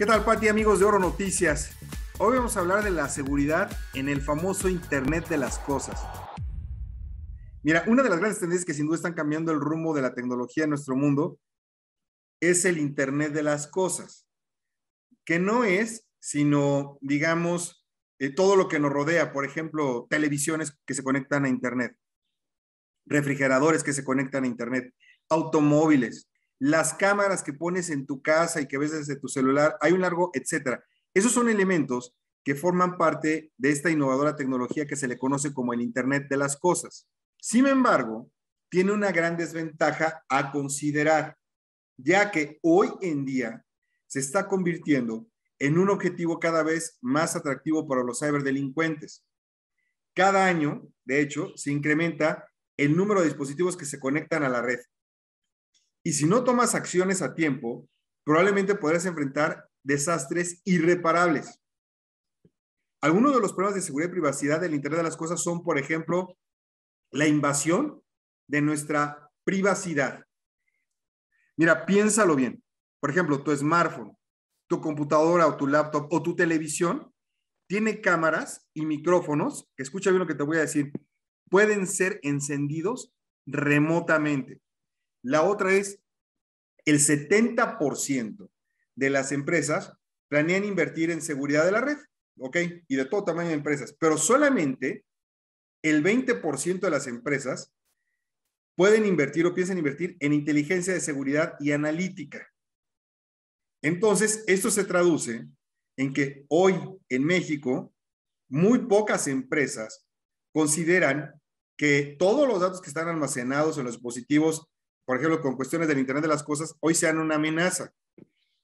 ¿Qué tal, Pati, amigos de Oro Noticias? Hoy vamos a hablar de la seguridad en el famoso Internet de las Cosas. Mira, una de las grandes tendencias que sin duda están cambiando el rumbo de la tecnología en nuestro mundo es el Internet de las Cosas, que no es, sino, digamos, eh, todo lo que nos rodea, por ejemplo, televisiones que se conectan a Internet, refrigeradores que se conectan a Internet, automóviles, las cámaras que pones en tu casa y que ves desde tu celular, hay un largo, etcétera. Esos son elementos que forman parte de esta innovadora tecnología que se le conoce como el Internet de las Cosas. Sin embargo, tiene una gran desventaja a considerar, ya que hoy en día se está convirtiendo en un objetivo cada vez más atractivo para los ciberdelincuentes. Cada año, de hecho, se incrementa el número de dispositivos que se conectan a la red y si no tomas acciones a tiempo, probablemente podrás enfrentar desastres irreparables. Algunos de los problemas de seguridad y privacidad del Internet de las Cosas son, por ejemplo, la invasión de nuestra privacidad. Mira, piénsalo bien. Por ejemplo, tu smartphone, tu computadora o tu laptop o tu televisión tiene cámaras y micrófonos, que escucha bien lo que te voy a decir, pueden ser encendidos remotamente. La otra es el 70% de las empresas planean invertir en seguridad de la red, ¿ok? Y de todo tamaño de empresas, pero solamente el 20% de las empresas pueden invertir o piensan invertir en inteligencia de seguridad y analítica. Entonces, esto se traduce en que hoy en México muy pocas empresas consideran que todos los datos que están almacenados en los dispositivos por ejemplo, con cuestiones del Internet de las Cosas, hoy sean una amenaza.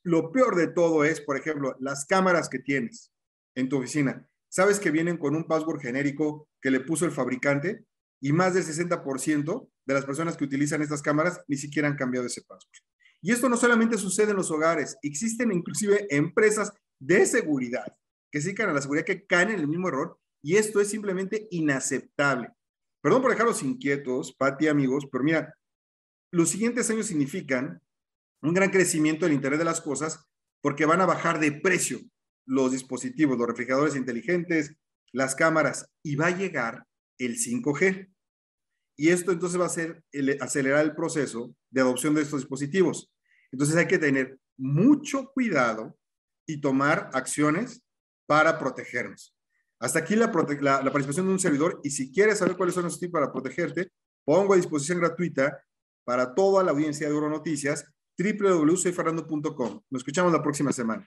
Lo peor de todo es, por ejemplo, las cámaras que tienes en tu oficina. Sabes que vienen con un password genérico que le puso el fabricante y más del 60% de las personas que utilizan estas cámaras ni siquiera han cambiado ese password. Y esto no solamente sucede en los hogares, existen inclusive empresas de seguridad que se dedican a la seguridad que caen en el mismo error y esto es simplemente inaceptable. Perdón por dejarlos inquietos, Pati, amigos, pero mira, los siguientes años significan un gran crecimiento del interés de las Cosas porque van a bajar de precio los dispositivos, los refrigeradores inteligentes, las cámaras y va a llegar el 5G. Y esto entonces va a ser acelerar el proceso de adopción de estos dispositivos. Entonces hay que tener mucho cuidado y tomar acciones para protegernos. Hasta aquí la, participación de un servidor y si quieres saber cuáles son los tips para protegerte, pongo a disposición gratuita para toda la audiencia de Euronoticias, www.soyfernando.com. Nos escuchamos la próxima semana.